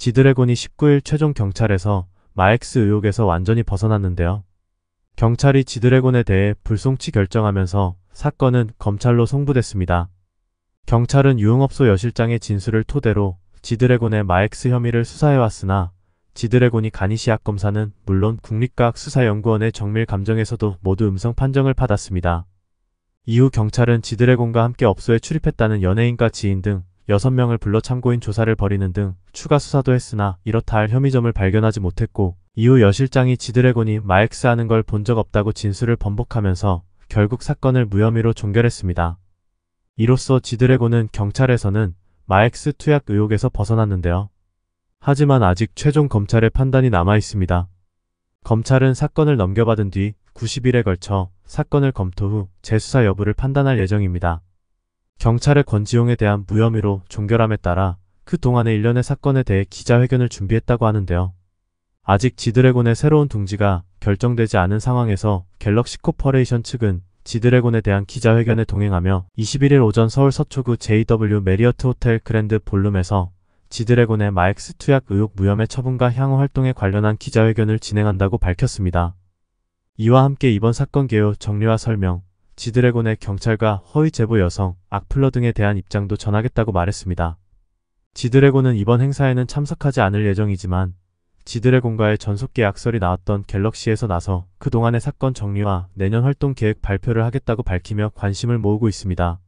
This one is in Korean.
지드래곤이 19일 최종 경찰에서 마엑스 의혹에서 완전히 벗어났는데요. 경찰이 지드래곤에 대해 불송치 결정하면서 사건은 검찰로 송부됐습니다. 경찰은 유흥업소 여실장의 진술을 토대로 지드래곤의 마엑스 혐의를 수사해왔으나 지드래곤이 가니시학 검사는 물론 국립과학 수사연구원의 정밀 감정에서도 모두 음성 판정을 받았습니다. 이후 경찰은 지드래곤과 함께 업소에 출입했다는 연예인과 지인 등 6명을 불러 참고인 조사를 벌이는 등 추가 수사도 했으나 이렇다 할 혐의점을 발견하지 못했고 이후 여 실장이 지드래곤이 마엑스하는 걸 본 적 없다고 진술을 번복하면서 결국 사건을 무혐의로 종결했습니다. 이로써 지드래곤은 경찰에서는 마엑스 투약 의혹에서 벗어났는데요. 하지만 아직 최종 검찰의 판단이 남아있습니다. 검찰은 사건을 넘겨받은 뒤 90일에 걸쳐 사건을 검토 후 재수사 여부를 판단할 예정입니다. 경찰의 권지용에 대한 무혐의로 종결함에 따라 그 동안의 일련의 사건에 대해 기자회견을 준비했다고 하는데요. 아직 지드래곤의 새로운 둥지가 결정되지 않은 상황에서 갤럭시 코퍼레이션 측은 지드래곤에 대한 기자회견에 동행하며 21일 오전 서울 서초구 JW 메리어트 호텔 그랜드 볼룸에서 지드래곤의 마엑스 투약 의혹 무혐의 처분과 향후 활동에 관련한 기자회견을 진행한다고 밝혔습니다. 이와 함께 이번 사건 개요 정리와 설명, 지드래곤의 경찰과 허위 제보 여성, 악플러 등에 대한 입장도 전하겠다고 말했습니다. 지드래곤은 이번 행사에는 참석하지 않을 예정이지만 지드래곤과의 전속 계약설이 나왔던 갤럭시에서 나서 그동안의 사건 정리와 내년 활동 계획 발표를 하겠다고 밝히며 관심을 모으고 있습니다.